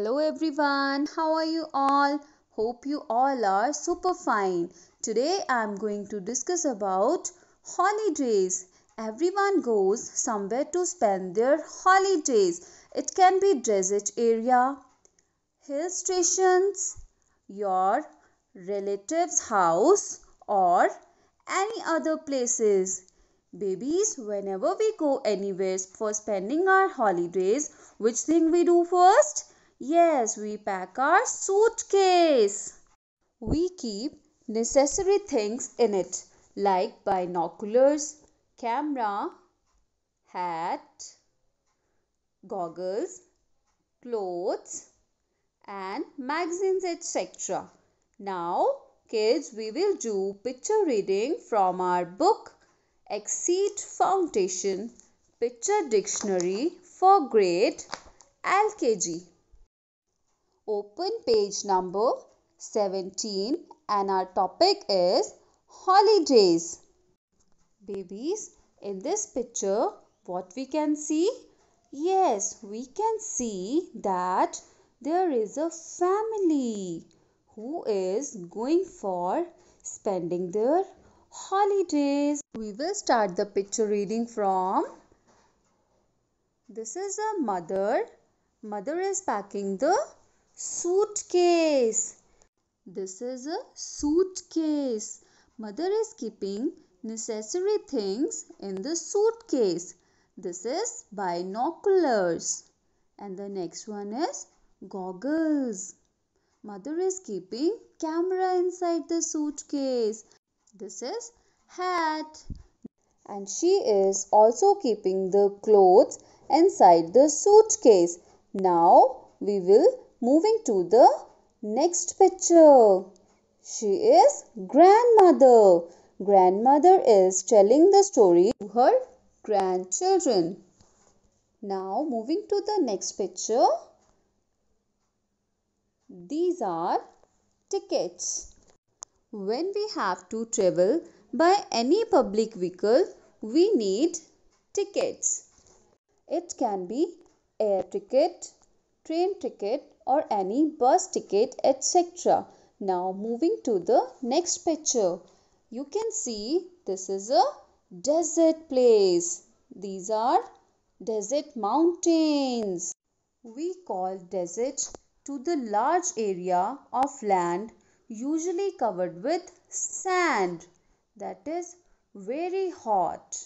Hello everyone, how are you all? Hope you all are super fine. Today I am going to discuss about holidays. Everyone goes somewhere to spend their holidays. It can be desert area, hill stations, your relative's house or any other places. Babies, whenever we go anywhere for spending our holidays, which thing we do first? Yes, we pack our suitcase. We keep necessary things in it like binoculars, camera, hat, goggles, clothes, and magazines, etc. Now, kids, we will do picture reading from our book Exceed Foundation Picture Dictionary for Grade LKG open page number 17 and our topic is holidays. Babies, in this picture, what we can see? Yes, we can see that there is a family who is going for spending their holidays. We will start the picture reading from this is a mother. Mother is packing the Suitcase. This is a suitcase. Mother is keeping necessary things in the suitcase. This is binoculars. And the next one is goggles. Mother is keeping camera inside the suitcase. This is hat. And she is also keeping the clothes inside the suitcase. Now we will Moving to the next picture. She is grandmother. Grandmother is telling the story to her grandchildren. Now moving to the next picture. These are tickets. When we have to travel by any public vehicle, we need tickets. It can be air ticket, train ticket or any bus ticket etc. Now moving to the next picture. You can see this is a desert place. These are desert mountains. We call desert to the large area of land usually covered with sand that is very hot.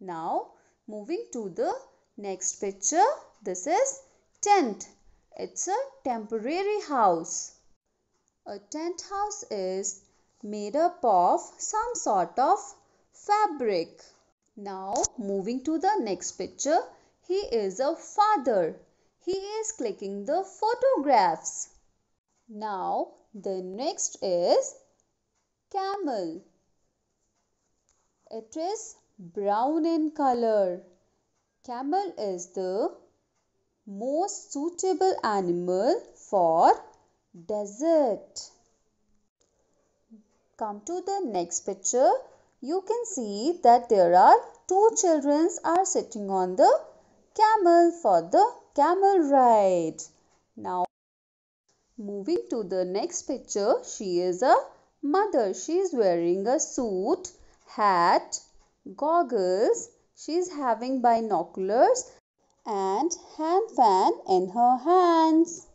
Now moving to the next picture. This is Tent. It's a temporary house. A tent house is made up of some sort of fabric. Now moving to the next picture. He is a father. He is clicking the photographs. Now the next is camel. It is brown in color. Camel is the most suitable animal for desert. Come to the next picture. You can see that there are two children are sitting on the camel for the camel ride. Now, moving to the next picture, she is a mother. She is wearing a suit, hat, goggles. She is having binoculars and hand fan in her hands.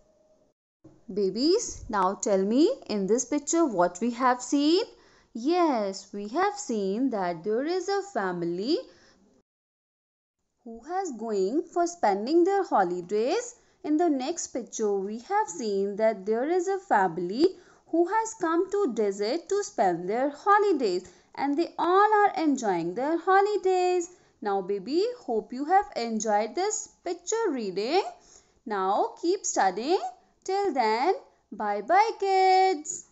Babies, now tell me in this picture what we have seen. Yes, we have seen that there is a family who has going for spending their holidays. In the next picture, we have seen that there is a family who has come to desert to spend their holidays and they all are enjoying their holidays. Now baby, hope you have enjoyed this picture reading. Now keep studying. Till then, bye bye kids.